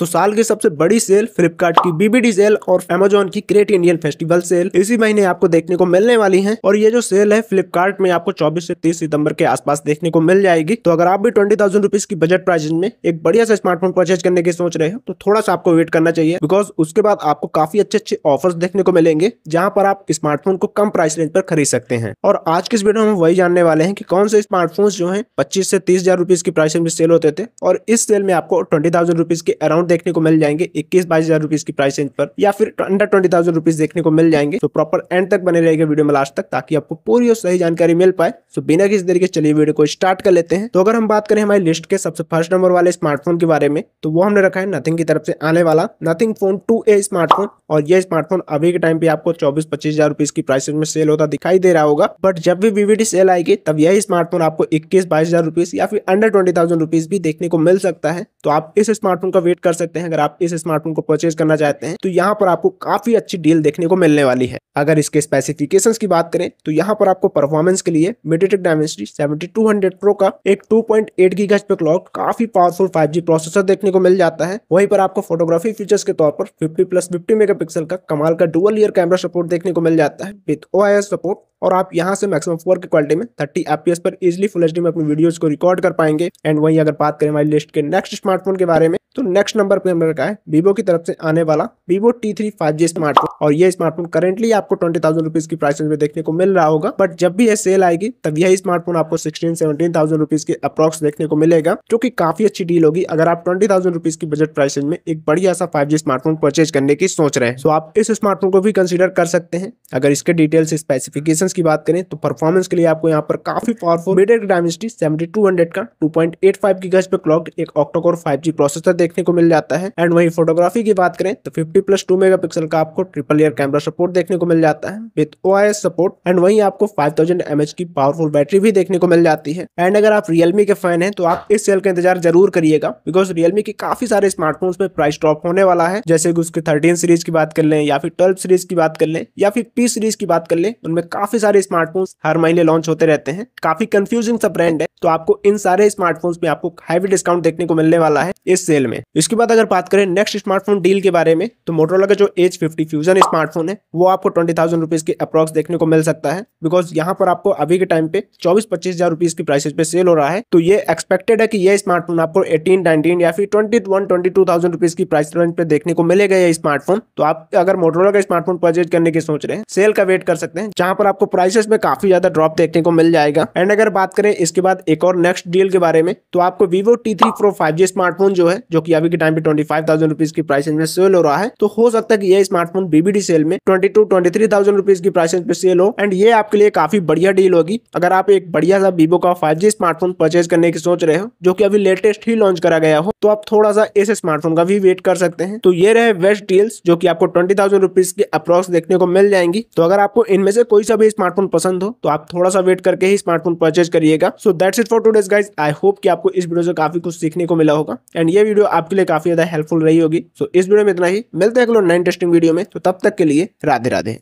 तो साल की सबसे बड़ी सेल फ्लिपकार्ट की बीबीडी सेल और अमेजोन की क्रेट इंडियन फेस्टिवल सेल इसी महीने आपको देखने को मिलने वाली है और ये जो सेल है फ्लिपकार्ट में आपको चौबीस से तीस सितंबर के आसपास देखने को मिल जाएगी तो अगर आप भी ट्वेंटी थाउजेंड रुपीज की बजट प्राइस में एक बढ़िया सा स्मार्टफोन परचेज करने की सोच रहे हो तो थोड़ा सा आपको वेट करना चाहिए बिकॉज उसके बाद आपको काफी अच्छे अच्छे ऑफर्स देखने को मिलेंगे जहां पर आप स्मार्टफोन को कम प्राइस रेंज पर खरीद सकते हैं और आज के इस वीडियो में वही जानने वाले हैं कि कौन से स्मार्टफोन जो है पच्चीस से तीस हजार की प्राइस में सेल होते थे और इस सेल में आपको ट्वेंटी थाउजेंड रुपीज के अराउंड देखने को मिल जाएंगे इक्कीस बाईस हजार रुपीज की प्राइस रेंज पर या फिर अंडर ट्वेंटी थाउजेंड रुपीज देखने को मिल जाएंगे तो प्रॉपर एंड तक बने रहेगा वीडियो में लास्ट तक ताकि आपको पूरी और सही जानकारी मिल पाए तो बिना किसी तरीके चलिए वीडियो को स्टार्ट कर लेते हैं तो अगर हम बात करें हमारी लिस्ट के सबसे फर्स्ट नंबर वाले स्मार्टफोन के बारे में तो वो हमने रखा है नथिंग की तरफ से आने वाला Nothing phone two A smartphone और ये स्मार्टफोन अभी के टाइम पे आपको चौबीस पच्चीस हजार रुपीज की प्राइस में सेल होता दिखाई दे रहा होगा बट जब भी वीवीडी सेल आएगी तब यही स्मार्टफोन आपको इक्कीस बाईस हजार रुपीज या फिर अंडर ट्वेंटी थाउजेंड रुपीज भी देखने को मिल सकता है तो आप इस स्मार्टफोन का वेट कर सकते हैं अगर आप इस स्मार्टफोन को परचेज करना चाहते हैं तो यहाँ पर आपको काफी अच्छी डील देखने को मिलने वाली है अगर इसके स्पेसिफिकेशंस की बात करें तो यहाँ पर आपको परफॉर्मेंस के लिए MediaTek seventy two hundred pro का एक टू पॉइंट एट गीगाहर्ट्ज पे क्लॉक काफी पावरफुल 5G प्रोसेसर देखने को मिल जाता है वहीं पर आपको फोटोग्राफी फीचर्स के तौर पर फिफ्टी प्लस 50 मेगापिक्सल का कमाल का डुअल ईयर कैमरा सपोर्ट देखने को मिल जाता है विद ओ सपोर्ट और आप यहाँ से मैक्सिमम फोर की क्वालिटी में थर्टी एपीएस पर इजिली फुल एच में अपनी वीडियोज को रिकॉर्ड कर पाएंगे एंड वहीं अगर बात करें हमारी लिस्ट के नेक्स्ट स्मार्टफोन के बारे में तो नेक्स्ट नंबर पर हमने रखा है वीवो की तरफ से आने वाला वीवो टी थ्री स्मार्टफोन और यह स्मार्टफोन करेंटली आपको ट्वेंटी थाउजेंड रुपीज की प्राइस में देखने को मिल रहा होगा बट जब भी यह सेल आएगी तब यही स्मार्टफोन आपको सिक्सटीन सेवेंटीन थाउजेंड रुपीज के अप्रॉक्स देखने को मिलेगा जो की काफी अच्छी डील होगी अगर आप ट्वेंटी थाउजेंड रुपीज की बजट प्राइस में एक बढ़िया सा फाइव स्मार्टफोन परचेज करने की सोच रहे हैं तो आप इस स्मार्टफोन को भी कंसिडर कर सकते हैं अगर इसके डिटेल्स स्पेसिफिकेशन की बात करें तो परफॉर्मेंस के लिए आपको यहाँ पर काफी powerful MediaTek Dimensity seventy two hundred का टू पॉइंट एट फाइव की गज पे क्लॉक एक ऑक्टोकोर फाइव जी प्रोसेसर देखने को मिल जाता है एंड वही फोटोग्राफी की बात करें तो फिफ्टी प्लस टू मेगा का आपको triple triple rear camera support देखने को मिल जाता है विद ओ सपोर्ट एंड वहीं आपको फाइव थाउजेंड की पावरफुल बैटरी भी देखने को मिल जाती है एंड अगर आप रियलमी के फैन है तो आप इस सेल का इंतजार जरूर करिएगा बिकॉज रियलमी के काफी सारे स्मार्टफोन में प्राइस ड्रॉप होने वाला है जैसे कि उसके थर्टीन सीरीज की बात कर लें या फिर ट्वेल्व सीरीज की बात कर लें या फिर पी सीरीज की बात कर लें उनमें काफी सारे स्मार्टफोन हर महीने लॉन्च होते रहते हैं काफी कंफ्यूजिंग सा ब्रांड है तो आपको इन सारे स्मार्टफोन में आपको हाईवी डिस्काउंट देखने को मिलने वाला है इस सेल में इसके बाद अगर बात करें नेक्स्ट स्मार्टफोन डील के बारे में तो मोटरोला का जो एच फिफ्टी फ्यूजन पर स्मार्टफोन है वो आपको ट्वेंटी थाउजेंड रुपीज़ के अप्रॉक्स देखने को मिल सकता है बिकॉज यहाँ पर आपको अभी के टाइम पे चौबीस पच्चीस हजार रुपीज़ की प्राइसेज पे सेल हो रहा है तो ये एक्सपेक्टेड है कि ये स्मार्टफोन आपको एटीन नाइनटीन या फिर twenty one twenty two thousand rupees की प्राइस रेंज पे देखने को मिलेगा ये स्मार्टफोन तो आप अगर मोटरोला का स्मार्टफोन परचेज करने की सोच रहे हैं सेल का वेट कर सकते हैं जहाँ पर आपको प्राइसेस में काफी ज्यादा ड्रॉप देखने को मिल जाएगा एंड अगर बात करें इसके बाद एक और नेक्स्ट डील के बारे में तो आपको Vivo T three Pro five smartphone जो है जो की अभी के टाइम पे ट्वेंटी फाइव थाउजेंड रुपीज़ की प्राइस रेंज में सेल हो रहा है तो हो सकता है कि यह स्मार्टफोन बीबीडी सेल में twenty two twenty three thousand rupees की प्राइसेस पे सेल हो एंड ये आपके लिए काफी बढ़िया डील होगी अगर आप एक बढ़िया सा वीवो का फाइव स्मार्टफोन परचेज करने की सोच रहे हो जो की अभी लेटेस्ट ही लॉन्च करा गया हो तो आप थोड़ा सा इस स्मार्टफोन का भी वेट कर सकते हैं तो ये रहे बेस्ट डील्स जो की आपको ट्वेंटी थाउजेंड रुपीज के अप्रोक्स देखने को मिल जाएंगी तो अगर आपको इनमें से कोई सा भी स्मार्टफोन पसंद हो तो आप थोड़ा सा वेट करके ही स्मार्टफोन परचेज करिएगा so that's it for today's guys I hope कि आपको इस वीडियो से काफी कुछ सीखने को मिला होगा एंड ये वीडियो आपके लिए काफी ज्यादा हेल्पफुल रही होगी सो so, इस वीडियो में इतना ही मिलते हैं नई टेस्टिंग वीडियो में तो तब तक के लिए राधे राधे